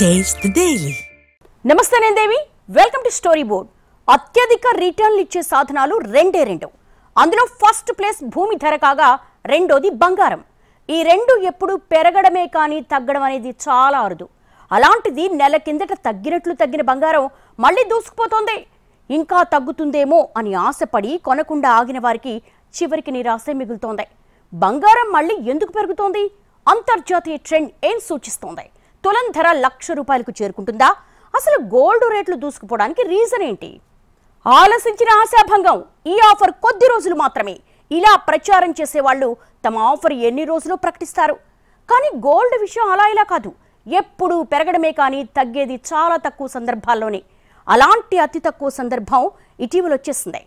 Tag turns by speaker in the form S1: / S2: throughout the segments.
S1: taste daily నమస్తే నేను Devi welcome to story board అత్యధిక రిటర్న్లు ఇచ్చే సాధనాలు రెండే రెండు అందులో ఫస్ట్ ప్లేస్ భూమి ధర కాగా రెండోది బంగారం ఈ రెండు ఎప్పుడు పెరగడమే కానీ తగ్గడం అనేది చాలా అరుదు అలాంటిది నెల కిందట తగ్గినట్లు తగ్గిన బంగారం మళ్ళీ దూసుకుపోతోంది ఇంకా తగ్గుతుందేమో అని ఆశపడి కొనకుండా ఆగిన వారికి చివరికి నిరాశ మిగులుతోంది బంగారం మళ్ళీ ఎందుకు పెరుగుతోంది అంతర్జాతీయ ట్రెండ్ ఏం సూచిస్తోంది తులం ధర లక్ష రూపాయలకు చేరుకుంటుందా అసలు గోల్డ్ రేట్లు దూసుకుపోవడానికి రీజన్ ఏంటి ఆలసించిన ఆశాభంగం ఈ ఆఫర్ కొద్ది రోజులు మాత్రమే ఇలా ప్రచారం చేసేవాళ్ళు తమ ఆఫర్ ఎన్ని రోజులు ప్రకటిస్తారు కానీ గోల్డ్ విషయం అలా ఇలా కాదు ఎప్పుడూ పెరగడమే కానీ తగ్గేది చాలా తక్కువ సందర్భాల్లోనే అలాంటి అతి తక్కువ సందర్భం ఇటీవల వచ్చేసింది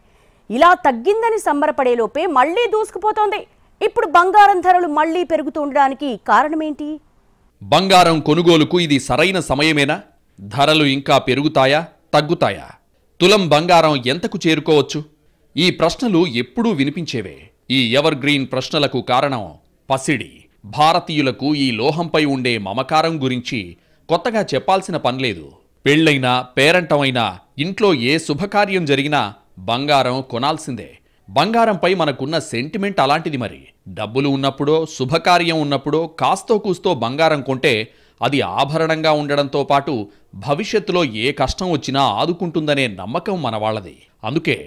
S1: ఇలా తగ్గిందని సంబరపడేలోపే మళ్లీ దూసుకుపోతోంది ఇప్పుడు బంగారం ధరలు మళ్లీ పెరుగుతుండడానికి కారణమేంటి
S2: బంగారం కొనుగోలుకు ఇది సరైన సమయమేనా ధరలు ఇంకా పెరుగుతాయా తగ్గుతాయా తులం బంగారం ఎంతకు చేరుకోవచ్చు ఈ ప్రశ్నలు ఎప్పుడూ వినిపించేవే ఈ ఎవర్ గ్రీన్ ప్రశ్నలకు కారణం పసిడి భారతీయులకు ఈ లోహంపై ఉండే మమకారం గురించి కొత్తగా చెప్పాల్సిన పనిలేదు పెళ్ళైనా పేరంటమైనా ఇంట్లో ఏ శుభకార్యం జరిగినా బంగారం కొనాల్సిందే బంగారంపై మనకున్న సెంటిమెంట్ అలాంటిది మరి డబ్బులు ఉన్నప్పుడో శుభకార్యం ఉన్నప్పుడో కాస్తో కూస్తో బంగారం కొంటే అది ఆభరణంగా ఉండడంతో పాటు భవిష్యత్తులో ఏ కష్టం వచ్చినా ఆదుకుంటుందనే నమ్మకం మన వాళ్ళది అందుకే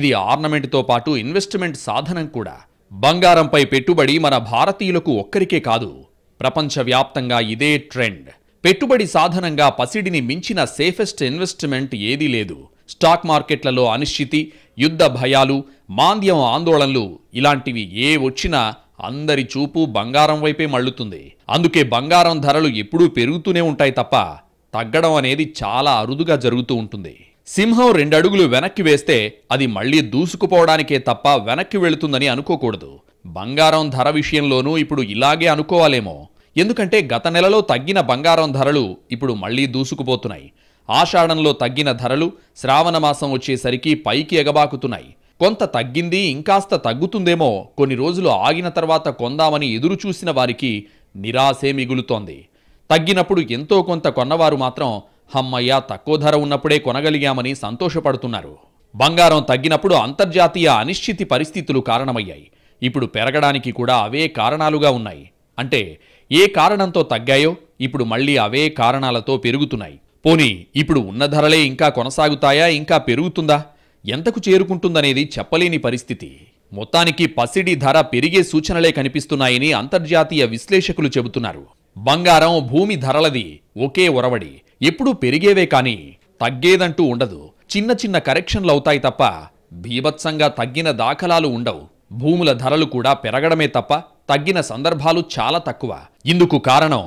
S2: ఇది ఆర్నమెంట్తో పాటు ఇన్వెస్ట్మెంట్ సాధనం కూడా బంగారంపై పెట్టుబడి మన భారతీయులకు ఒక్కరికే కాదు ప్రపంచవ్యాప్తంగా ఇదే ట్రెండ్ పెట్టుబడి సాధనంగా పసిడిని మించిన సేఫెస్ట్ ఇన్వెస్ట్మెంట్ ఏదీ లేదు స్టాక్ మార్కెట్లలో అనిశ్చితి యుద్ధ భయాలు మాంద్యం ఆందోళనలు ఇలాంటివి ఏ వచ్చినా అందరి చూపు బంగారం వైపే మళ్ళుతుంది అందుకే బంగారం ధరలు ఎప్పుడూ పెరుగుతూనే ఉంటాయి తప్ప తగ్గడం అనేది చాలా అరుదుగా జరుగుతూ ఉంటుంది సింహం రెండడుగులు వెనక్కి వేస్తే అది మళ్లీ దూసుకుపోవడానికే తప్ప వెనక్కి వెళుతుందని అనుకోకూడదు బంగారం ధర విషయంలోనూ ఇప్పుడు ఇలాగే అనుకోవాలేమో ఎందుకంటే గత నెలలో తగ్గిన బంగారం ధరలు ఇప్పుడు మళ్లీ దూసుకుపోతున్నాయి ఆషాఢంలో తగ్గిన ధరలు శ్రావణ మాసం వచ్చేసరికి పైకి ఎగబాకుతున్నాయి కొంత తగ్గింది ఇంకాస్త తగ్గుతుందేమో కొన్ని రోజులు ఆగిన తర్వాత కొందామని ఎదురు చూసిన వారికి నిరాశే మిగులుతోంది తగ్గినప్పుడు ఎంతో కొంత కొన్నవారు మాత్రం హమ్మయ్య తక్కువ ధర ఉన్నప్పుడే కొనగలిగామని సంతోషపడుతున్నారు బంగారం తగ్గినప్పుడు అంతర్జాతీయ అనిశ్చితి పరిస్థితులు కారణమయ్యాయి ఇప్పుడు పెరగడానికి కూడా అవే కారణాలుగా ఉన్నాయి అంటే ఏ కారణంతో తగ్గాయో ఇప్పుడు మళ్ళీ అవే కారణాలతో పెరుగుతున్నాయి పోనీ ఇప్పుడు ఉన్న ధరలే ఇంకా కొనసాగుతాయా ఇంకా పెరుగుతుందా ఎంతకు చేరుకుంటుందనేది చెప్పలేని పరిస్థితి మొత్తానికి పసిడి ధర పెరిగే సూచనలే కనిపిస్తున్నాయని అంతర్జాతీయ విశ్లేషకులు చెబుతున్నారు బంగారం భూమి ధరలది ఒకే ఒరవడి ఎప్పుడూ పెరిగేవే కానీ తగ్గేదంటూ ఉండదు చిన్న చిన్న కరెక్షన్లు అవుతాయి తప్ప భీభత్సంగా తగ్గిన దాఖలాలు ఉండవు భూముల ధరలు కూడా పెరగడమే తప్ప తగ్గిన సందర్భాలు చాలా తక్కువ ఇందుకు కారణం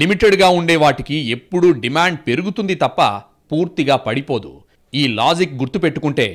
S2: లిమిటెడ్గా ఉండే వాటికి ఎప్పుడూ డిమాండ్ పెరుగుతుంది తప్ప పూర్తిగా పడిపోదు ఈ లాజిక్ గుర్తుపెట్టుకుంటే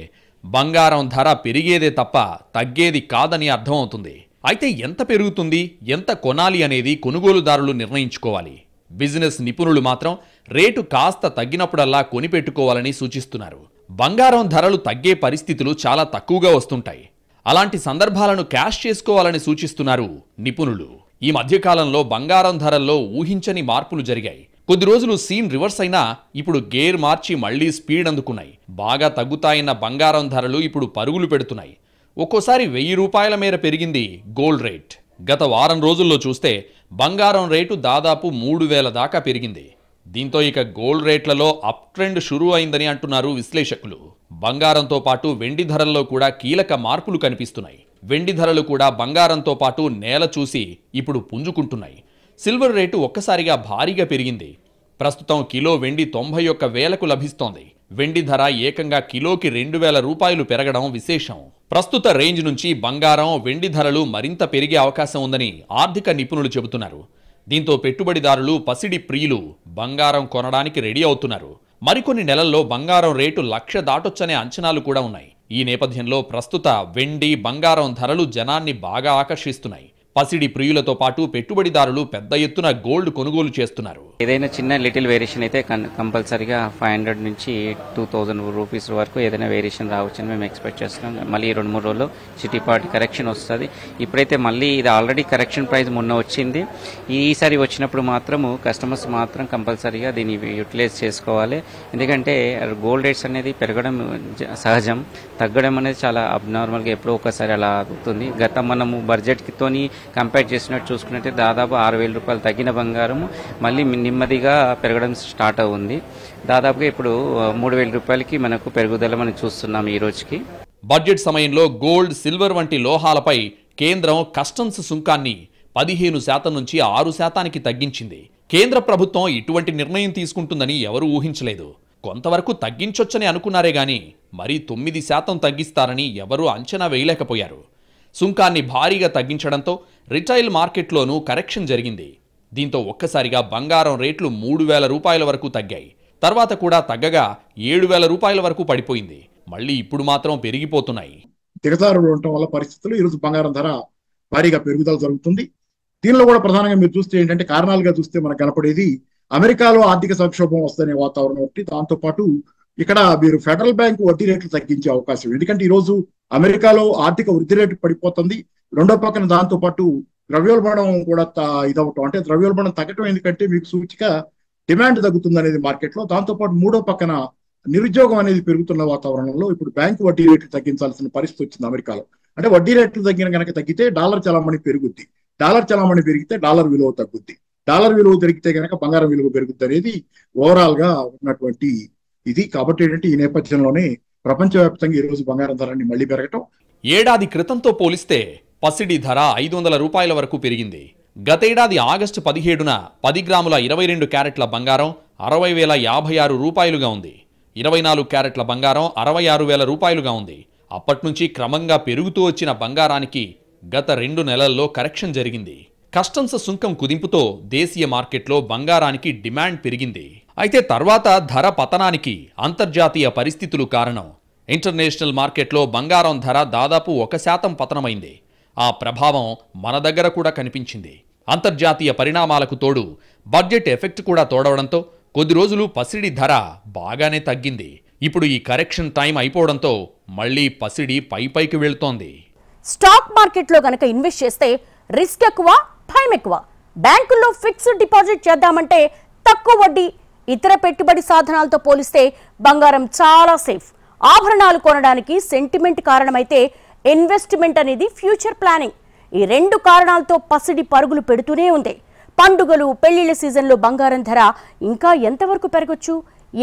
S2: బంగారం ధర పెరిగేదే తప్ప తగ్గేది కాదని అర్థమవుతుంది అయితే ఎంత పెరుగుతుంది ఎంత కొనాలి అనేది కొనుగోలుదారులు నిర్ణయించుకోవాలి బిజినెస్ నిపుణులు మాత్రం రేటు కాస్త తగ్గినప్పుడల్లా కొనిపెట్టుకోవాలని సూచిస్తున్నారు బంగారం ధరలు తగ్గే పరిస్థితులు చాలా తక్కువగా వస్తుంటాయి అలాంటి సందర్భాలను క్యాష్ చేసుకోవాలని సూచిస్తున్నారు నిపుణులు ఈ మధ్యకాలంలో బంగారం ధరల్లో ఊహించని మార్పులు జరిగాయి కొద్ది రోజులు సీన్ రివర్స్ అయినా ఇప్పుడు గేర్ మార్చి మళ్లీ స్పీడ్ అందుకున్నాయి బాగా తగ్గుతాయన్న బంగారం ధరలు ఇప్పుడు పరుగులు పెడుతున్నాయి ఒక్కోసారి వెయ్యి రూపాయల మేర పెరిగింది గోల్డ్ రేట్ గత వారం రోజుల్లో చూస్తే బంగారం రేటు దాదాపు మూడు వేల దాకా పెరిగింది దీంతో ఇక గోల్డ్ రేట్లలో అప్ ట్రెండ్ షురూ అయిందని అంటున్నారు విశ్లేషకులు బంగారంతో పాటు వెండి ధరల్లో కూడా కీలక మార్పులు కనిపిస్తున్నాయి వెండి ధరలు కూడా బంగారంతో పాటు నేల చూసి ఇప్పుడు పుంజుకుంటున్నాయి సిల్వర్ రేటు ఒక్కసారిగా భారీగా పెరిగింది ప్రస్తుతం కిలో వెండి తొంభై ఒక్క వేలకు లభిస్తోంది వెండి ధర ఏకంగా కిలోకి రెండు వేల రూపాయలు పెరగడం విశేషం ప్రస్తుత రేంజ్ నుంచి బంగారం వెండి ధరలు మరింత పెరిగే అవకాశం ఉందని ఆర్థిక నిపుణులు చెబుతున్నారు దీంతో పెట్టుబడిదారులు పసిడి ప్రియులు బంగారం కొనడానికి రెడీ అవుతున్నారు మరికొన్ని నెలల్లో బంగారం రేటు లక్ష దాటొచ్చనే అంచనాలు కూడా ఉన్నాయి ఈ నేపథ్యంలో ప్రస్తుత వెండి బంగారం ధరలు జనాన్ని బాగా ఆకర్షిస్తున్నాయి పసిడి ప్రియులతో పాటు పెట్టుబడిదారులు పెద్ద ఎత్తున గోల్డ్ కొనుగోలు చేస్తున్నారు ఏదైనా చిన్న
S3: లిటిల్ వేరియేషన్ అయితే కంపల్సరీగా ఫైవ్ హండ్రెడ్ నుంచి టూ థౌజండ్ రూపీస్ వరకు ఏదైనా వేరియేషన్ రావచ్చని మేము ఎక్స్పెక్ట్ చేస్తున్నాం మళ్ళీ రెండు మూడు రోజుల్లో సిటీ పార్టీ కరెక్షన్ వస్తుంది ఇప్పుడైతే మళ్ళీ ఇది ఆల్రెడీ కరెక్షన్ ప్రైస్ మొన్న వచ్చింది ఈసారి వచ్చినప్పుడు మాత్రము కస్టమర్స్ మాత్రం కంపల్సరీగా దీన్ని యూటిలైజ్ చేసుకోవాలి ఎందుకంటే గోల్డ్ రేట్స్ అనేది పెరగడం సహజం తగ్గడం అనేది చాలా అబ్నార్మల్గా ఎప్పుడో ఒకసారి అలా అవుతుంది గత మనము బడ్జెట్తోని కంపేర్ చేసినట్టు చూసుకున్నట్టు దాదాపు ఆరు వేల రూపాయలు తగ్గిన బంగారం మళ్ళీ నెమ్మదిగా పెరగడం స్టార్ట్ అవుంది దాదాపుగా ఇప్పుడు మూడు వేల రూపాయలకి మనకు పెరుగుదల మనం చూస్తున్నాం
S2: ఈ రోజుకి బడ్జెట్ సమయంలో గోల్డ్ సిల్వర్ వంటి లోహాలపై కేంద్రం కస్టమ్స్ సుంకాన్ని పదిహేను శాతం నుంచి ఆరు శాతానికి తగ్గించింది కేంద్ర ప్రభుత్వం ఇటువంటి నిర్ణయం తీసుకుంటుందని ఎవరూ ఊహించలేదు కొంతవరకు తగ్గించొచ్చని అనుకున్నారే గాని మరీ తొమ్మిది శాతం తగ్గిస్తారని ఎవరూ అంచనా వేయలేకపోయారు సుంకాన్ని భారీగా తగ్గించడంతో రిటైల్ మార్కెట్లోనూ కరెక్షన్ జరిగింది దీంతో ఒక్కసారిగా బంగారం రేట్లు మూడు వేల రూపాయల వరకు తగ్గాయి తర్వాత కూడా తగ్గగా ఏడు వేల రూపాయల వరకు పడిపోయింది మళ్ళీ ఇప్పుడు మాత్రం పెరిగిపోతున్నాయి
S4: దిగజారులు ఉండటం వల్ల పరిస్థితులు ఈరోజు బంగారం ధర భారీగా పెరుగుదల జరుగుతుంది దీనిలో కూడా ప్రధానంగా మీరు చూస్తే ఏంటంటే కారణాలుగా చూస్తే మనకు కనపడేది అమెరికాలో ఆర్థిక సంక్షోభం వస్తుందనే వాతావరణం ఒకటి దాంతోపాటు ఇక్కడ మీరు ఫెడరల్ బ్యాంక్ వడ్డీ రేట్లు తగ్గించే అవకాశం ఎందుకంటే ఈరోజు అమెరికాలో ఆర్థిక వృద్ధి రేటు పడిపోతుంది రెండో పక్కన దాంతో పాటు ద్రవ్యోల్బణం కూడా ఇదవటం అంటే ద్రవ్యోల్బణం తగ్గటం ఎందుకంటే మీకు సూచిక డిమాండ్ తగ్గుతుంది అనేది మార్కెట్ దాంతో దాంతోపాటు మూడో పక్కన నిరుద్యోగం అనేది పెరుగుతున్న వాతావరణంలో ఇప్పుడు బ్యాంకు వడ్డీ రేట్లు తగ్గించాల్సిన పరిస్థితి వచ్చింది అమెరికాలో అంటే వడ్డీ రేట్లు తగ్గిన కనుక తగ్గితే డాలర్ చలామణి పెరుగుద్ది డాలర్ చలామణి పెరిగితే డాలర్ విలువ తగ్గుద్ది డాలర్ విలువ పెరిగితే కనుక బంగారం విలువ పెరుగుద్ది అనేది ఓవరాల్ గా ఉన్నటువంటి ఇది కాబట్టి ఏంటంటే ఈ నేపథ్యంలోనే ప్రపంచవ్యాప్తంగా ఈరోజు బంగారం ధరని మళ్లీ పెరగటం
S2: ఏడాది క్రితంతో పోలిస్తే పసిడి ధర ఐదు వందల రూపాయల వరకు పెరిగింది గతేడాది ఆగస్టు పదిహేడున పది గ్రాముల ఇరవై రెండు క్యారెట్ల బంగారం అరవై వేల యాభై ఆరు రూపాయలుగా ఉంది ఇరవై నాలుగు క్యారెట్ల బంగారం అరవై ఆరు వేల రూపాయలుగా ఉంది అప్పట్నుంచి క్రమంగా పెరుగుతూ వచ్చిన బంగారానికి గత రెండు నెలల్లో కరెక్షన్ జరిగింది కస్టమ్స్ సుంకం కుదింపుతో దేశీయ మార్కెట్లో బంగారానికి డిమాండ్ పెరిగింది అయితే తర్వాత ధర పతనానికి అంతర్జాతీయ పరిస్థితులు కారణం ఇంటర్నేషనల్ మార్కెట్లో బంగారం ధర దాదాపు ఒక శాతం పతనమైంది ఆ ప్రభావం మన దగ్గర కూడా కనిపించింది అంతర్జాతీయ పరిణామాలకు తోడు బడ్జెట్ ఎఫెక్ట్ కూడా తోడవడంతో కొద్ది రోజులు పసిడి ధర బాగానే తగ్గింది ఇప్పుడు ఈ కరెక్షన్ టైం అయిపోవడంతో మళ్ళీ పసిడి పై పైకి వెళ్తోంది
S1: స్టాక్ మార్కెట్లో గనక ఇన్వెస్ట్ చేస్తే రిస్క్ ఎక్కువ భయం ఎక్కువ బ్యాంకుల్లో ఫిక్స్డ్ డిపాజిట్ చేద్దామంటే తక్కువ వడ్డీ ఇతర పెట్టుబడి సాధనాలతో పోలిస్తే బంగారం చాలా సేఫ్ ఆభరణాలు కొనడానికి సెంటిమెంట్ కారణమైతే ఇన్వెస్ట్మెంట్ అనేది ఫ్యూచర్ ప్లానింగ్ ఈ రెండు కారణాలతో పసిడి పరుగులు పెడుతూనే ఉంది పండుగలు పెళ్లిళ్ల సీజన్లో బంగారం ధర ఇంకా ఎంతవరకు పెరగచ్చు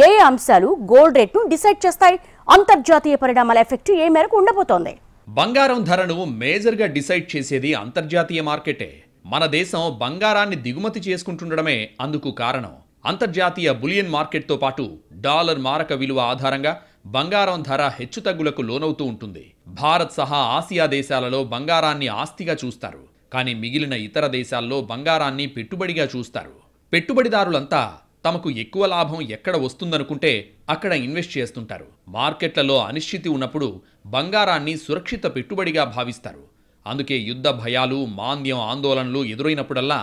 S1: ఏ అంశాలు గోల్డ్ రేట్ను డిసైడ్ చేస్తాయి అంతర్జాతీయ పరిణామాల ఎఫెక్ట్ ఏ మేరకు ఉండబోతోంది
S2: బంగారం ధరను మేజర్గా డిసైడ్ చేసేది అంతర్జాతీయ మార్కెటే మన దేశం బంగారాన్ని దిగుమతి చేసుకుంటుండడమే అందుకు కారణం అంతర్జాతీయ బులియన్ మార్కెట్తో పాటు డాలర్ మారక విలువ ఆధారంగా బంగారం ధర హెచ్చుతగ్గులకు లోనవుతూ ఉంటుంది భారత్ సహా ఆసియా దేశాలలో బంగారాన్ని ఆస్తిగా చూస్తారు కానీ మిగిలిన ఇతర దేశాల్లో బంగారాన్ని పెట్టుబడిగా చూస్తారు పెట్టుబడిదారులంతా తమకు ఎక్కువ లాభం ఎక్కడ వస్తుందనుకుంటే అక్కడ ఇన్వెస్ట్ చేస్తుంటారు మార్కెట్లలో అనిశ్చితి ఉన్నప్పుడు బంగారాన్ని సురక్షిత పెట్టుబడిగా భావిస్తారు అందుకే యుద్ధ భయాలు మాంద్యం ఆందోళనలు ఎదురైనప్పుడల్లా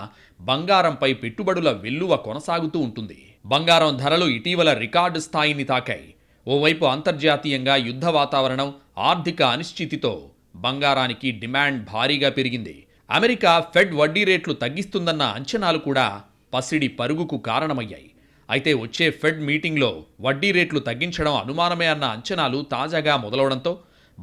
S2: బంగారంపై పెట్టుబడుల వెల్లువ కొనసాగుతూ ఉంటుంది బంగారం ధరలు ఇటీవల రికార్డు స్థాయిని తాకాయి ఓవైపు అంతర్జాతీయంగా యుద్ధ వాతావరణం ఆర్థిక అనిశ్చితితో బంగారానికి డిమాండ్ భారీగా పెరిగింది అమెరికా ఫెడ్ వడ్డీ రేట్లు తగ్గిస్తుందన్న అంచనాలు కూడా పసిడి పరుగుకు కారణమయ్యాయి అయితే వచ్చే ఫెడ్ మీటింగ్లో వడ్డీ రేట్లు తగ్గించడం అనుమానమే అన్న అంచనాలు తాజాగా మొదలవడంతో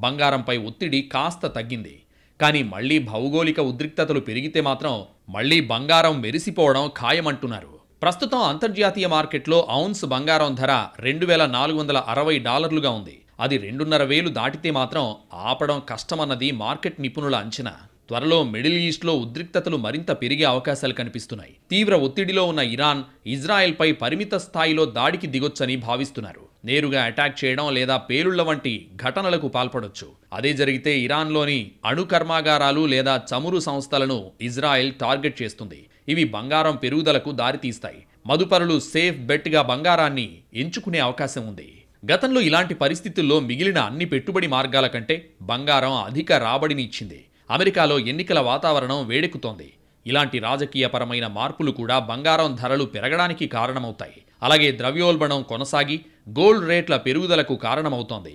S2: బంగారంపై ఒత్తిడి కాస్త తగ్గింది కానీ మళ్లీ భౌగోళిక ఉద్రిక్తతలు పెరిగితే మాత్రం మళ్లీ బంగారం మెరిసిపోవడం ఖాయమంటున్నారు ప్రస్తుతం అంతర్జాతీయ మార్కెట్లో ఔన్స్ బంగారం ధర రెండు వేల నాలుగు వందల అరవై డాలర్లుగా ఉంది అది రెండున్నర వేలు దాటితే మాత్రం ఆపడం కష్టమన్నది మార్కెట్ నిపుణుల అంచనా త్వరలో మిడిల్ ఈస్ట్లో ఉద్రిక్తతలు మరింత పెరిగే అవకాశాలు కనిపిస్తున్నాయి తీవ్ర ఒత్తిడిలో ఉన్న ఇరాన్ ఇజ్రాయెల్పై పరిమిత స్థాయిలో దాడికి దిగొచ్చని భావిస్తున్నారు నేరుగా అటాక్ చేయడం లేదా పేలుళ్ల వంటి ఘటనలకు పాల్పడొచ్చు అదే జరిగితే ఇరాన్లోని అణు కర్మాగారాలు లేదా చమురు సంస్థలను ఇజ్రాయెల్ టార్గెట్ చేస్తుంది ఇవి బంగారం పెరుగుదలకు దారితీస్తాయి మదుపరులు సేఫ్ బెట్గా బంగారాన్ని ఎంచుకునే అవకాశం ఉంది గతంలో ఇలాంటి పరిస్థితుల్లో మిగిలిన అన్ని పెట్టుబడి మార్గాల కంటే బంగారం అధిక రాబడిని ఇచ్చింది అమెరికాలో ఎన్నికల వాతావరణం వేడెక్కుతోంది ఇలాంటి రాజకీయపరమైన మార్పులు కూడా బంగారం ధరలు పెరగడానికి కారణమవుతాయి అలాగే ద్రవ్యోల్బణం కొనసాగి గోల్డ్ రేట్ల పెరుగుదలకు కారణమవుతోంది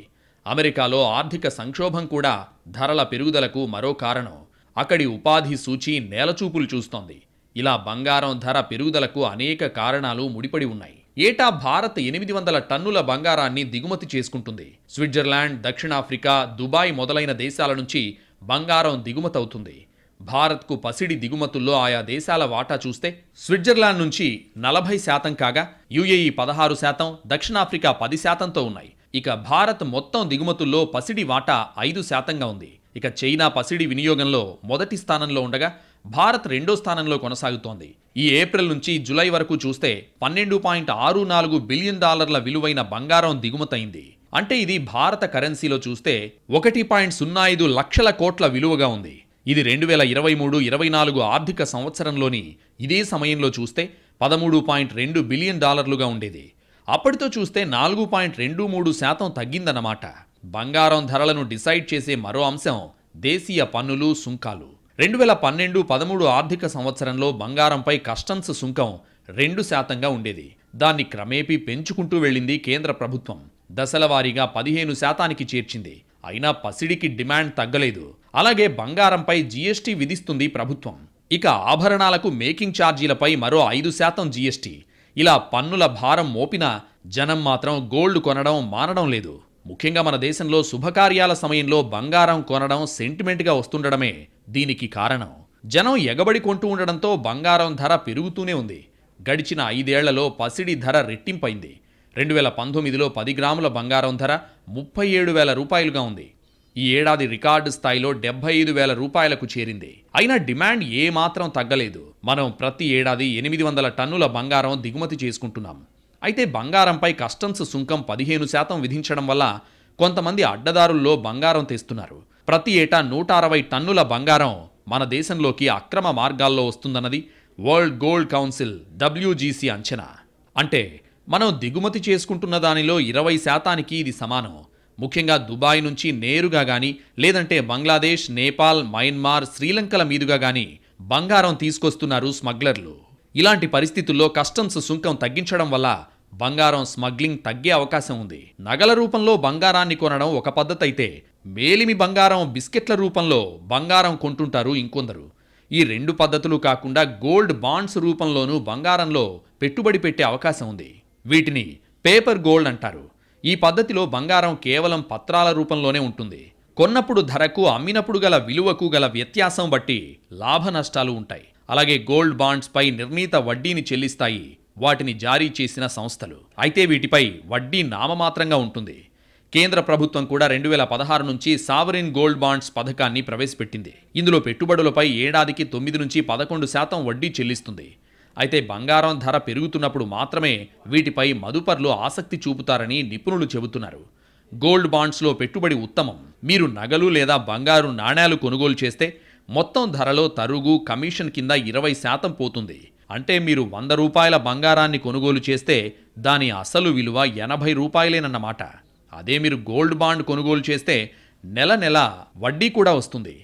S2: అమెరికాలో ఆర్థిక సంక్షోభం కూడా ధరల పెరుగుదలకు మరో కారణం అక్కడి ఉపాధి సూచి నేలచూపులు చూస్తోంది ఇలా బంగారం ధర పెరుగుదలకు అనేక కారణాలు ముడిపడి ఉన్నాయి ఏటా భారత్ ఎనిమిది వందల టన్నుల బంగారాన్ని దిగుమతి చేసుకుంటుంది స్విట్జర్లాండ్ దక్షిణాఫ్రికా దుబాయ్ మొదలైన దేశాల నుంచి బంగారం దిగుమతవుతుంది భారత్కు పసిడి దిగుమతుల్లో ఆయా దేశాల వాటా చూస్తే స్విట్జర్లాండ్ నుంచి నలభై శాతం కాగా యుఏఈ పదహారు శాతం దక్షిణాఫ్రికా పది శాతంతో ఉన్నాయి ఇక భారత్ మొత్తం దిగుమతుల్లో పసిడి వాటా ఐదు శాతంగా ఉంది ఇక చైనా పసిడి వినియోగంలో మొదటి స్థానంలో ఉండగా భారత్ రెండో స్థానంలో కొనసాగుతోంది ఈ ఏప్రిల్ నుంచి జులై వరకు చూస్తే పన్నెండు పాయింట్ ఆరు నాలుగు బిలియన్ డాలర్ల విలువైన బంగారం దిగుమతైంది అంటే ఇది భారత కరెన్సీలో చూస్తే ఒకటి పాయింట్ సున్నా ఐదు లక్షల కోట్ల విలువగా ఉంది ఇది రెండు వేల ఇరవై మూడు ఇరవై నాలుగు ఆర్థిక సంవత్సరంలోని ఇదే సమయంలో చూస్తే పదమూడు పాయింట్ రెండు బిలియన్ డాలర్లుగా ఉండేది అప్పటితో చూస్తే నాలుగు పాయింట్ రెండు మూడు శాతం తగ్గిందన్నమాట బంగారం ధరలను డిసైడ్ చేసే మరో అంశం దేశీయ పన్నులు సుంకాలు రెండు వేల పన్నెండు పదమూడు ఆర్థిక సంవత్సరంలో బంగారంపై కస్టమ్స్ సుంకం రెండు శాతంగా ఉండేది దాన్ని క్రమేపీ పెంచుకుంటూ వెళ్ళింది కేంద్ర ప్రభుత్వం దశలవారీగా పదిహేను శాతానికి చేర్చింది అయినా పసిడికి డిమాండ్ తగ్గలేదు అలాగే బంగారంపై జీఎస్టీ విధిస్తుంది ప్రభుత్వం ఇక ఆభరణాలకు మేకింగ్ ఛార్జీలపై మరో ఐదు శాతం జీఎస్టీ ఇలా పన్నుల భారం మోపినా జనం మాత్రం గోల్డ్ కొనడం మానడం లేదు ముఖ్యంగా మన దేశంలో శుభకార్యాల సమయంలో బంగారం కొనడం సెంటిమెంట్గా వస్తుండడమే దీనికి కారణం జనం ఎగబడి కొంటూ ఉండడంతో బంగారం ధర పెరుగుతూనే ఉంది గడిచిన ఐదేళ్లలో పసిడి ధర రెట్టింపైంది రెండు వేల పంతొమ్మిదిలో పది గ్రాముల బంగారం ధర ముప్పై ఏడు వేల రూపాయలుగా ఉంది ఈ ఏడాది రికార్డు స్థాయిలో డెబ్బై ఐదు వేల రూపాయలకు చేరింది అయినా డిమాండ్ ఏమాత్రం తగ్గలేదు మనం ప్రతి ఏడాది ఎనిమిది వందల టన్నుల బంగారం దిగుమతి చేసుకుంటున్నాం అయితే బంగారంపై కస్టమ్స్ సుంకం పదిహేను శాతం విధించడం వల్ల కొంతమంది అడ్డదారుల్లో బంగారం తెస్తున్నారు ప్రతి ఏటా నూట అరవై టన్నుల బంగారం మన దేశంలోకి అక్రమ మార్గాల్లో వస్తుందన్నది వరల్డ్ గోల్డ్ కౌన్సిల్ డబ్ల్యూజీసీ అంచనా అంటే మనం దిగుమతి చేసుకుంటున్న దానిలో ఇరవై శాతానికి ఇది సమానం ముఖ్యంగా దుబాయ్ నుంచి నేరుగా కానీ లేదంటే బంగ్లాదేశ్ నేపాల్ మయన్మార్ శ్రీలంకల మీదుగా కానీ బంగారం తీసుకొస్తున్నారు స్మగ్లర్లు ఇలాంటి పరిస్థితుల్లో కస్టమ్స్ సుంకం తగ్గించడం వల్ల బంగారం స్మగ్లింగ్ తగ్గే అవకాశం ఉంది నగల రూపంలో బంగారాన్ని కొనడం ఒక పద్ధతి అయితే మేలిమి బంగారం బిస్కెట్ల రూపంలో బంగారం కొంటుంటారు ఇంకొందరు ఈ రెండు పద్ధతులు కాకుండా గోల్డ్ బాండ్స్ రూపంలోనూ బంగారంలో పెట్టుబడి పెట్టే అవకాశం ఉంది వీటిని పేపర్ గోల్డ్ అంటారు ఈ పద్ధతిలో బంగారం కేవలం పత్రాల రూపంలోనే ఉంటుంది కొన్నప్పుడు ధరకు అమ్మినప్పుడు గల విలువకు గల వ్యత్యాసం బట్టి లాభ నష్టాలు ఉంటాయి అలాగే గోల్డ్ బాండ్స్పై నిర్ణీత వడ్డీని చెల్లిస్తాయి వాటిని జారీ చేసిన సంస్థలు అయితే వీటిపై వడ్డీ నామమాత్రంగా ఉంటుంది కేంద్ర ప్రభుత్వం కూడా రెండు వేల పదహారు నుంచి సావరిన్ గోల్డ్ బాండ్స్ పథకాన్ని ప్రవేశపెట్టింది ఇందులో పెట్టుబడులపై ఏడాదికి తొమ్మిది నుంచి పదకొండు శాతం వడ్డీ చెల్లిస్తుంది అయితే బంగారం ధర పెరుగుతున్నప్పుడు మాత్రమే వీటిపై మదుపర్లు ఆసక్తి చూపుతారని నిపుణులు చెబుతున్నారు గోల్డ్ బాండ్స్లో పెట్టుబడి ఉత్తమం మీరు నగలు లేదా బంగారు నాణేలు కొనుగోలు చేస్తే మొత్తం ధరలో తరుగు కమిషన్ కింద ఇరవై శాతం పోతుంది అంటే మీరు వంద రూపాయల బంగారాన్ని కొనుగోలు చేస్తే దాని అసలు విలువ ఎనభై రూపాయలేనన్నమాట అదే మీరు గోల్డ్ బాండ్ కొనుగోలు చేస్తే నెల నెల వడ్డీ కూడా వస్తుంది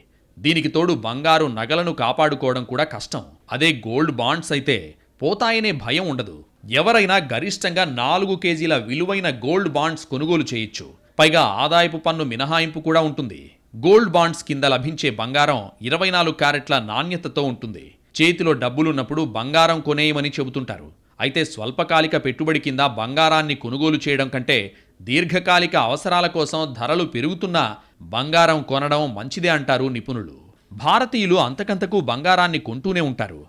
S2: దీనికి తోడు బంగారు నగలను కాపాడుకోవడం కూడా కష్టం అదే గోల్డ్ బాండ్స్ అయితే పోతాయనే భయం ఉండదు ఎవరైనా గరిష్టంగా నాలుగు కేజీల విలువైన గోల్డ్ బాండ్స్ కొనుగోలు చేయొచ్చు పైగా ఆదాయపు పన్ను మినహాయింపు కూడా ఉంటుంది గోల్డ్ బాండ్స్ కింద లభించే బంగారం ఇరవై నాలుగు క్యారెట్ల నాణ్యతతో ఉంటుంది చేతిలో డబ్బులున్నప్పుడు బంగారం కొనేయమని చెబుతుంటారు అయితే స్వల్పకాలిక పెట్టుబడి కింద బంగారాన్ని కొనుగోలు చేయడం కంటే దీర్ఘకాలిక అవసరాల కోసం ధరలు పెరుగుతున్నా బంగారం కొనడం మంచిదే అంటారు నిపుణులు భారతీయులు అంతకంతకు బంగారాన్ని కొంటూనే ఉంటారు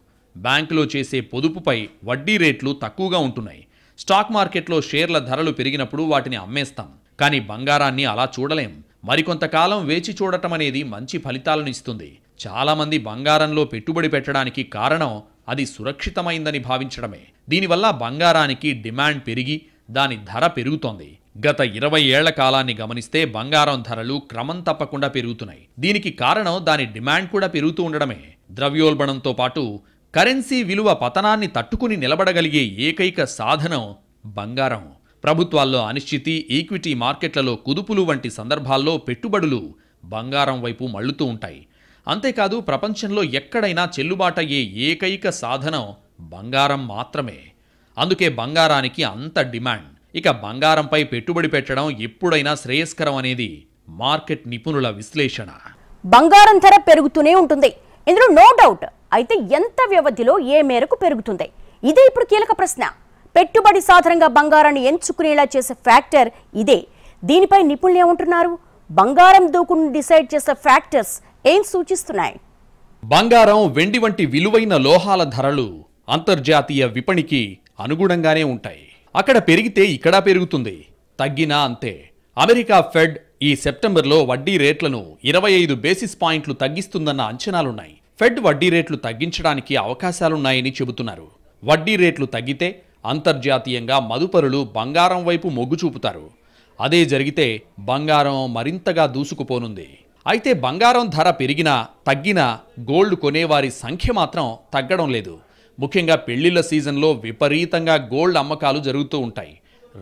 S2: బ్యాంకులో చేసే పొదుపుపై వడ్డీ రేట్లు తక్కువగా ఉంటున్నాయి స్టాక్ మార్కెట్లో షేర్ల ధరలు పెరిగినప్పుడు వాటిని అమ్మేస్తాం కానీ బంగారాన్ని అలా చూడలేం మరికొంతకాలం వేచి చూడటం అనేది మంచి ఫలితాలను ఇస్తుంది చాలామంది బంగారంలో పెట్టుబడి పెట్టడానికి కారణం అది సురక్షితమైందని భావించడమే దీనివల్ల బంగారానికి డిమాండ్ పెరిగి దాని ధర పెరుగుతోంది గత ఇరవై ఏళ్ల కాలాన్ని గమనిస్తే బంగారం ధరలు క్రమం తప్పకుండా పెరుగుతున్నాయి దీనికి కారణం దాని డిమాండ్ కూడా పెరుగుతూ ఉండడమే ద్రవ్యోల్బణంతో పాటు కరెన్సీ విలువ పతనాన్ని తట్టుకుని నిలబడగలిగే ఏకైక సాధనం బంగారం ప్రభుత్వాల్లో అనిశ్చితి ఈక్విటీ మార్కెట్లలో కుదుపులు వంటి సందర్భాల్లో పెట్టుబడులు బంగారం వైపు మళ్లుతూ ఉంటాయి అంతేకాదు ప్రపంచంలో ఎక్కడైనా చెల్లుబాటయ్యే ఏకైక సాధనం బంగారం మాత్రమే అందుకే బంగారానికి అంత డిమాండ్ ఇక బంగారంపై పెట్టుబడి పెట్టడం ఎప్పుడైనా శ్రేయస్కరం అనేది మార్కెట్ నిపుణుల విశ్లేషణ
S1: బంగారం ధర పెరుగుతూనే ఉంటుంది ఇందులో నో డౌట్ అయితే ఎంత వ్యవధిలో ఏ మేరకు పెరుగుతుంది ఇదే ఇప్పుడు కీలక ప్రశ్న పెట్టుబడి సాధారణంగా బంగారాన్ని ఎంచుకునేలా చేసే ఫ్యాక్టర్ ఇదే దీనిపై నిపుణులు ఏమంటున్నారు బంగారం దూకుని డిసైడ్ చేసే ఫ్యాక్టర్స్ ఏం సూచిస్తున్నాయి
S2: బంగారం వెండి వంటి విలువైన లోహాల ధరలు అంతర్జాతీయ విపణికి అనుగుణంగానే ఉంటాయి అక్కడ పెరిగితే ఇక్కడ పెరుగుతుంది తగ్గినా అంతే అమెరికా ఫెడ్ ఈ సెప్టెంబర్లో వడ్డీ రేట్లను ఇరవై ఐదు బేసిస్ పాయింట్లు తగ్గిస్తుందన్న అంచనాలున్నాయి ఫెడ్ వడ్డీ రేట్లు తగ్గించడానికి అవకాశాలున్నాయని చెబుతున్నారు వడ్డీ రేట్లు తగ్గితే అంతర్జాతీయంగా మదుపరులు బంగారం వైపు మొగ్గు చూపుతారు అదే జరిగితే బంగారం మరింతగా దూసుకుపోనుంది అయితే బంగారం ధర పెరిగినా తగ్గినా గోల్డ్ కొనేవారి సంఖ్య మాత్రం తగ్గడం లేదు ముఖ్యంగా పెళ్లిళ్ల సీజన్లో విపరీతంగా గోల్డ్ అమ్మకాలు జరుగుతూ ఉంటాయి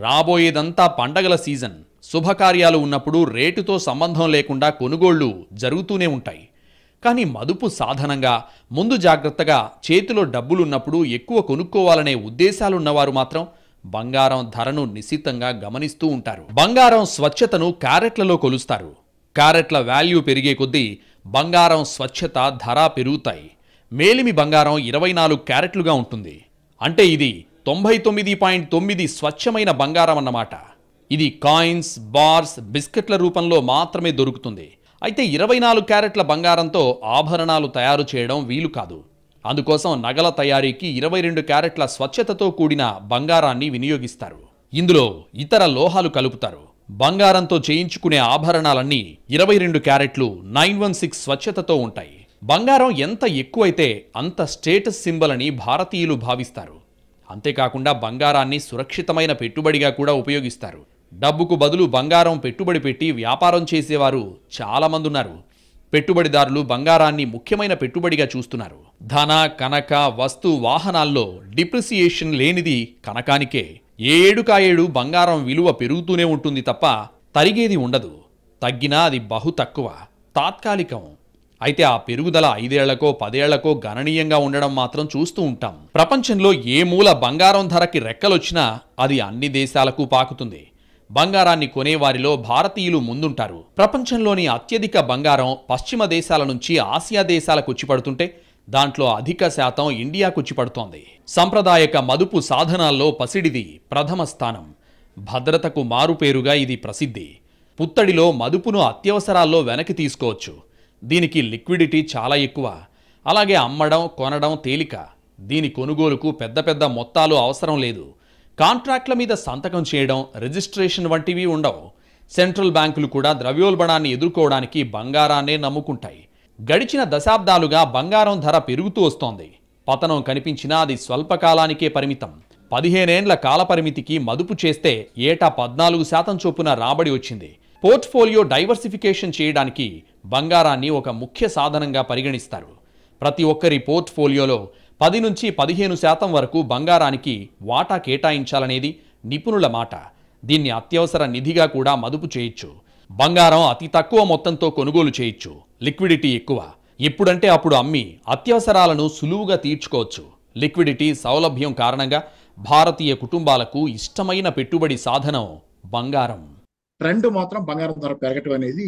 S2: రాబోయేదంతా పండగల సీజన్ శుభకార్యాలు ఉన్నప్పుడు రేటుతో సంబంధం లేకుండా కొనుగోళ్లు జరుగుతూనే ఉంటాయి కానీ మదుపు సాధనంగా ముందు జాగ్రత్తగా చేతిలో డబ్బులున్నప్పుడు ఎక్కువ కొనుక్కోవాలనే ఉద్దేశాలున్నవారు మాత్రం బంగారం ధరను నిశితంగా గమనిస్తూ ఉంటారు బంగారం స్వచ్ఛతను క్యారెట్లలో కొలుస్తారు క్యారెట్ల వాల్యూ పెరిగే కొద్దీ బంగారం స్వచ్ఛత ధర పెరుగుతాయి మేలిమి బంగారం ఇరవై నాలుగు క్యారెట్లుగా ఉంటుంది అంటే ఇది తొంభై తొమ్మిది పాయింట్ తొమ్మిది స్వచ్ఛమైన బంగారం అన్నమాట ఇది కాయిన్స్ బార్స్ బిస్కెట్ల రూపంలో మాత్రమే దొరుకుతుంది అయితే ఇరవై నాలుగు క్యారెట్ల బంగారంతో ఆభరణాలు తయారు చేయడం వీలు కాదు అందుకోసం నగల తయారీకి ఇరవై రెండు క్యారెట్ల స్వచ్ఛతతో కూడిన బంగారాన్ని వినియోగిస్తారు ఇందులో ఇతర లోహాలు కలుపుతారు బంగారంతో చేయించుకునే ఆభరణాలన్నీ ఇరవై రెండు క్యారెట్లు నైన్ వన్ సిక్స్ స్వచ్ఛతతో ఉంటాయి బంగారం ఎంత ఎక్కువైతే అంత స్టేటస్ సింబల్ అని భారతీయులు భావిస్తారు అంతేకాకుండా బంగారాన్ని సురక్షితమైన పెట్టుబడిగా కూడా ఉపయోగిస్తారు డబ్బుకు బదులు బంగారం పెట్టుబడి పెట్టి వ్యాపారం చేసేవారు చాలామంది ఉన్నారు పెట్టుబడిదారులు బంగారాన్ని ముఖ్యమైన పెట్టుబడిగా చూస్తున్నారు ధన కనక వస్తు వాహనాల్లో డిప్రిసియేషన్ లేనిది కనకానికే ఏడుకాయేడు బంగారం విలువ పెరుగుతూనే ఉంటుంది తప్ప తరిగేది ఉండదు తగ్గినా అది బహు తక్కువ తాత్కాలికం అయితే ఆ పెరుగుదల ఐదేళ్లకో పదేళ్లకో గణనీయంగా ఉండడం మాత్రం చూస్తూ ఉంటాం ప్రపంచంలో ఏ మూల బంగారం ధరకి రెక్కలొచ్చినా అది అన్ని దేశాలకు పాకుతుంది బంగారాన్ని కొనేవారిలో భారతీయులు ముందుంటారు ప్రపంచంలోని అత్యధిక బంగారం పశ్చిమ దేశాల నుంచి ఆసియా దేశాలకు వచ్చిపడుతుంటే పడుతుంటే దాంట్లో అధిక శాతం ఇండియా కుచ్చిపడుతోంది సంప్రదాయక మదుపు సాధనాల్లో పసిడిది ప్రథమ స్థానం భద్రతకు మారుపేరుగా ఇది ప్రసిద్ధి పుత్తడిలో మదుపును అత్యవసరాల్లో వెనక్కి తీసుకోవచ్చు దీనికి లిక్విడిటీ చాలా ఎక్కువ అలాగే అమ్మడం కొనడం తేలిక దీని కొనుగోలుకు పెద్ద పెద్ద మొత్తాలు అవసరం లేదు కాంట్రాక్ట్ల మీద సంతకం చేయడం రిజిస్ట్రేషన్ వంటివి ఉండవు సెంట్రల్ బ్యాంకులు కూడా ద్రవ్యోల్బణాన్ని ఎదుర్కోవడానికి బంగారాన్నే నమ్ముకుంటాయి గడిచిన దశాబ్దాలుగా బంగారం ధర పెరుగుతూ వస్తోంది పతనం కనిపించినా అది స్వల్పకాలానికే పరిమితం పదిహేనేండ్ల కాలపరిమితికి మదుపు చేస్తే ఏటా పద్నాలుగు శాతం చొప్పున రాబడి వచ్చింది పోర్ట్ఫోలియో డైవర్సిఫికేషన్ చేయడానికి బంగారాన్ని ఒక ముఖ్య సాధనంగా పరిగణిస్తారు ప్రతి ఒక్కరి పోర్ట్ఫోలియోలో పది నుంచి పదిహేను శాతం వరకు బంగారానికి వాటా కేటాయించాలనేది నిపుణుల మాట దీన్ని అత్యవసర నిధిగా కూడా మదుపు చేయొచ్చు బంగారం అతి తక్కువ మొత్తంతో కొనుగోలు చేయొచ్చు లిక్విడిటీ ఎక్కువ ఎప్పుడంటే అప్పుడు అమ్మి అత్యవసరాలను సులువుగా తీర్చుకోవచ్చు లిక్విడిటీ సౌలభ్యం కారణంగా భారతీయ కుటుంబాలకు ఇష్టమైన పెట్టుబడి సాధనం బంగారం
S4: ట్రెండ్ మాత్రం బంగారం ధర పెరగటం అనేది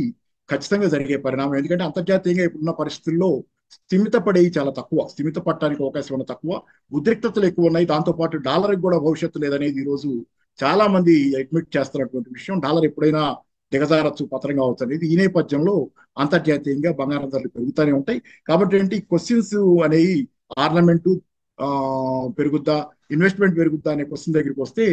S4: ఖచ్చితంగా జరిగే పరిణామం ఎందుకంటే అంతర్జాతీయంగా ఇప్పుడున్న పరిస్థితుల్లో స్థిమిత పడేవి చాలా తక్కువ స్థిమిత పట్టడానికి అవకాశం ఉన్న తక్కువ ఉద్రిక్తతలు ఎక్కువ ఉన్నాయి దాంతోపాటు డాలర్కి కూడా భవిష్యత్తు లేదనేది ఈరోజు చాలా మంది అడ్మిట్ చేస్తున్నటువంటి విషయం డాలర్ ఎప్పుడైనా దిగజారచ్చు పత్రంగా అవుతుంది ఇది ఈ నేపథ్యంలో అంతర్జాతీయంగా బంగారం ధరలు పెరుగుతూనే ఉంటాయి కాబట్టి ఏంటి క్వశ్చన్స్ అనేవి ఆర్నమెంటు పెరుగుద్దా ఇన్వెస్ట్మెంట్ పెరుగుద్దా అనే క్వశ్చన్ దగ్గరికి వస్తే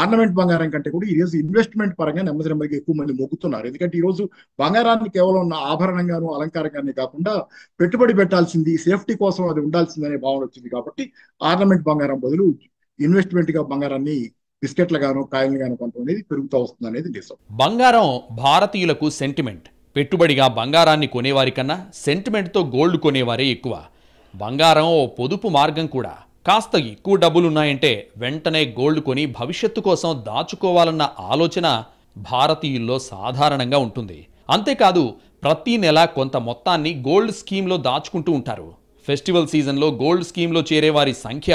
S4: ఆర్నమెంట్ బంగారం కంటే కూడా ఈరోజు ఇన్వెస్ట్మెంట్ పరంగా నెమ్మది నెమ్మదిగా ఎక్కువ మంది మొగ్గుతున్నారు ఎందుకంటే ఈరోజు బంగారాన్ని కేవలం ఉన్న ఆభరణంగాను అలంకారంగానే కాకుండా పెట్టుబడి పెట్టాల్సింది సేఫ్టీ కోసం అది ఉండాల్సిందనే భావన వచ్చింది కాబట్టి ఆర్నమెంట్ బంగారం బదులు ఇన్వెస్ట్మెంట్ గా బంగారాన్ని బిస్కెట్లు గాను కాయలు గాను అనేది పెరుగుతూ వస్తుంది అనేది నిజం
S2: బంగారం భారతీయులకు సెంటిమెంట్ పెట్టుబడిగా బంగారాన్ని కొనేవారికన్నా సెంటిమెంట్తో గోల్డ్ కొనేవారే ఎక్కువ బంగారం ఓ పొదుపు మార్గం కూడా కాస్త ఎక్కువ డబ్బులున్నాయంటే వెంటనే గోల్డ్ కొని భవిష్యత్తు కోసం దాచుకోవాలన్న ఆలోచన భారతీయుల్లో సాధారణంగా ఉంటుంది అంతేకాదు ప్రతీ నెల కొంత మొత్తాన్ని గోల్డ్ స్కీమ్లో దాచుకుంటూ ఉంటారు ఫెస్టివల్ సీజన్లో గోల్డ్ స్కీమ్లో చేరేవారి సంఖ్య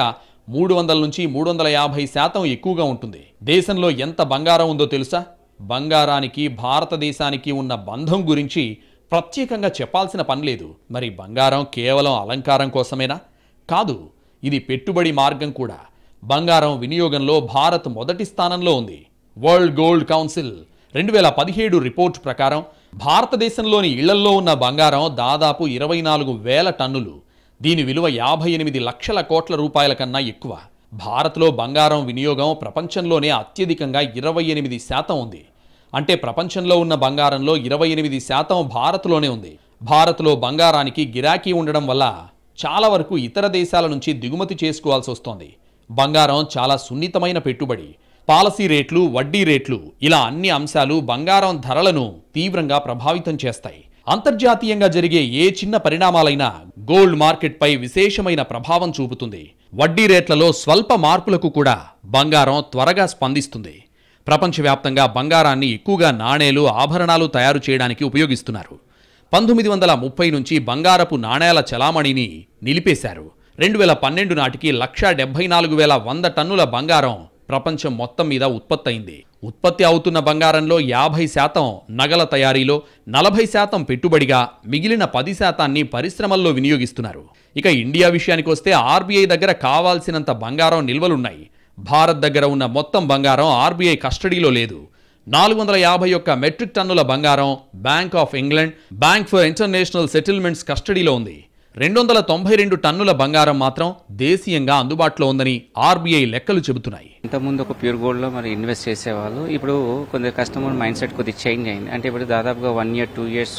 S2: మూడు వందల నుంచి మూడు వందల యాభై శాతం ఎక్కువగా ఉంటుంది దేశంలో ఎంత బంగారం ఉందో తెలుసా బంగారానికి భారతదేశానికి ఉన్న బంధం గురించి ప్రత్యేకంగా చెప్పాల్సిన పని లేదు మరి బంగారం కేవలం అలంకారం కోసమేనా కాదు ఇది పెట్టుబడి మార్గం కూడా బంగారం వినియోగంలో భారత్ మొదటి స్థానంలో ఉంది వరల్డ్ గోల్డ్ కౌన్సిల్ రెండు వేల పదిహేడు రిపోర్ట్ ప్రకారం భారతదేశంలోని ఇళ్లల్లో ఉన్న బంగారం దాదాపు ఇరవై నాలుగు వేల టన్నులు దీని విలువ యాభై ఎనిమిది లక్షల కోట్ల రూపాయల కన్నా ఎక్కువ భారత్లో బంగారం వినియోగం ప్రపంచంలోనే అత్యధికంగా ఇరవై ఎనిమిది శాతం ఉంది అంటే ప్రపంచంలో ఉన్న బంగారంలో ఇరవై ఎనిమిది శాతం భారత్లోనే ఉంది భారత్లో బంగారానికి గిరాకీ ఉండడం వల్ల చాలా వరకు ఇతర దేశాల నుంచి దిగుమతి చేసుకోవాల్సి వస్తోంది బంగారం చాలా సున్నితమైన పెట్టుబడి పాలసీ రేట్లు వడ్డీ రేట్లు ఇలా అన్ని అంశాలు బంగారం ధరలను తీవ్రంగా ప్రభావితం చేస్తాయి అంతర్జాతీయంగా జరిగే ఏ చిన్న పరిణామాలైనా గోల్డ్ మార్కెట్పై విశేషమైన ప్రభావం చూపుతుంది వడ్డీ రేట్లలో స్వల్ప మార్పులకు కూడా బంగారం త్వరగా స్పందిస్తుంది ప్రపంచవ్యాప్తంగా బంగారాన్ని ఎక్కువగా నాణేలు ఆభరణాలు తయారు చేయడానికి ఉపయోగిస్తున్నారు పంతొమ్మిది వందల ముప్పై నుంచి బంగారపు నాణేల చలామణిని నిలిపేశారు రెండు వేల పన్నెండు నాటికి లక్ష డెబ్బై నాలుగు వేల వంద టన్నుల బంగారం ప్రపంచం మొత్తం మీద ఉత్పత్తి అయింది ఉత్పత్తి అవుతున్న బంగారంలో యాభై శాతం నగల తయారీలో నలభై శాతం పెట్టుబడిగా మిగిలిన పది శాతాన్ని పరిశ్రమల్లో వినియోగిస్తున్నారు ఇక ఇండియా విషయానికి వస్తే ఆర్బీఐ దగ్గర కావాల్సినంత బంగారం నిల్వలున్నాయి భారత్ దగ్గర ఉన్న మొత్తం బంగారం ఆర్బీఐ కస్టడీలో లేదు నాలుగు వందల యాభై ఒక్క మెట్రిక్ టన్నుల బంగారం bank of England bank for international settlements కస్టడీలో ఉంది రెండు వందల తొంభై రెండు టన్నుల బంగారం మాత్రం దేశీయంగా అందుబాటులో ఉందని ఆర్బీఐ లెక్కలు చెబుతున్నాయి ఇంతకుముందు ఒక
S3: ప్యూర్ గోల్డ్లో మరి ఇన్వెస్ట్ చేసేవాళ్ళు ఇప్పుడు కొంత కస్టమర్ మైండ్ సెట్ కొద్దిగా చేంజ్ అయింది అంటే ఇప్పుడు దాదాపుగా one year two years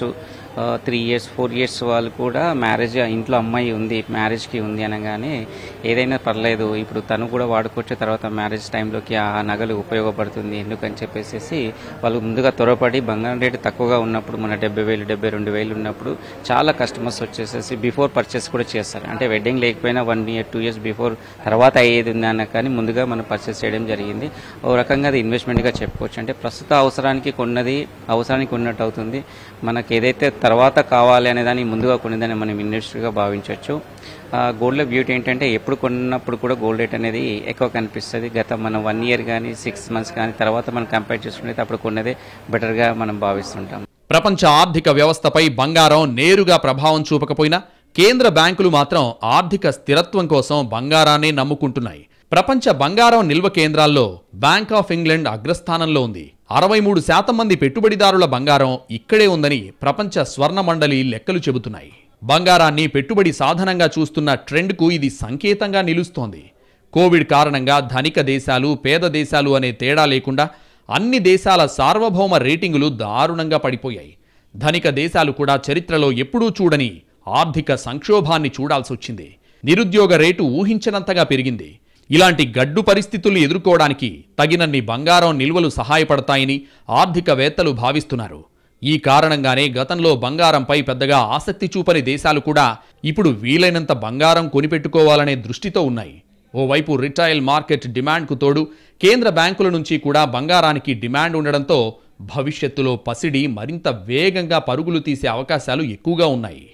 S3: three years four years వాళ్ళు కూడా మ్యారేజ్ ఇంట్లో అమ్మాయి ఉంది మ్యారేజ్కి ఉంది అనగానే ఏదైనా పర్లేదు ఇప్పుడు తను కూడా వాడుకోవచ్చు తర్వాత మ్యారేజ్ టైంలోకి ఆ నగలు ఉపయోగపడుతుంది ఎందుకని చెప్పేసి వాళ్ళు ముందుగా త్వరపడి బంగారం రేటు తక్కువగా ఉన్నప్పుడు మన డెబ్బై వేలు డెబ్బై రెండు వేలు ఉన్నప్పుడు చాలా కస్టమర్స్ వచ్చేసేసి బిఫోర్ పర్చేస్ కూడా చేస్తారు అంటే వెడ్డింగ్ లేకపోయినా one year two years before తర్వాత అయ్యేది ఉంది అన్న కానీ ముందుగా మనం పర్చేస్ చేయడం జరిగింది ఓ రకంగా అది ఇన్వెస్ట్మెంట్గా చెప్పుకోవచ్చు అంటే ప్రస్తుత అవసరానికి కొన్నది అవసరానికి ఉన్నట్టు అవుతుంది మనకి ఏదైతే తర్వాత కావాలి దాన్ని ముందుగా కొనేదాన్ని మనం ఇన్వెస్ట్గా భావించవచ్చు గోల్డ్లో బ్యూటీ ఏంటంటే ఎప్పుడు కొన్నప్పుడు కూడా గోల్డ్ రేట్ అనేది ఎక్కువ కనిపిస్తుంది గత మనం వన్ ఇయర్ కానీ సిక్స్ మంత్స్ కానీ తర్వాత మనం కంపేర్ చేసుకునేది అప్పుడు కొన్నదే బెటర్గా మనం భావిస్తుంటాం
S2: ప్రపంచ ఆర్థిక వ్యవస్థపై బంగారం నేరుగా ప్రభావం చూపకపోయినా కేంద్ర బ్యాంకులు మాత్రం ఆర్థిక స్థిరత్వం కోసం బంగారాన్ని నమ్ముకుంటున్నాయి ప్రపంచ బంగారం నిల్వ కేంద్రాల్లో బ్యాంక్ ఆఫ్ ఇంగ్లాండ్ అగ్రస్థానంలో ఉంది అరవై మూడు శాతం మంది పెట్టుబడిదారుల బంగారం ఇక్కడే ఉందని ప్రపంచ స్వర్ణ మండలి లెక్కలు చెబుతున్నాయి బంగారాన్ని పెట్టుబడి సాధనంగా చూస్తున్న ట్రెండ్కు ఇది సంకేతంగా నిలుస్తోంది కోవిడ్ కారణంగా ధనిక దేశాలు పేద దేశాలు అనే తేడా లేకుండా అన్ని దేశాల సార్వభౌమ రేటింగులు దారుణంగా పడిపోయాయి ధనిక దేశాలు కూడా చరిత్రలో ఎప్పుడూ చూడని ఆర్థిక సంక్షోభాన్ని చూడాల్సొచ్చింది నిరుద్యోగ రేటు ఊహించినంతగా పెరిగింది ఇలాంటి గడ్డు పరిస్థితులు ఎదుర్కోవడానికి తగినన్ని బంగారం నిల్వలు సహాయపడతాయని ఆర్థికవేత్తలు భావిస్తున్నారు ఈ కారణంగానే గతంలో బంగారంపై పెద్దగా ఆసక్తి చూపని దేశాలు కూడా ఇప్పుడు వీలైనంత బంగారం కొనిపెట్టుకోవాలనే దృష్టితో ఉన్నాయి ఓవైపు రిటైల్ మార్కెట్ డిమాండ్కు తోడు కేంద్ర బ్యాంకుల నుంచి కూడా బంగారానికి డిమాండ్ ఉండడంతో భవిష్యత్తులో పసిడి మరింత వేగంగా పరుగులు తీసే అవకాశాలు ఎక్కువగా ఉన్నాయి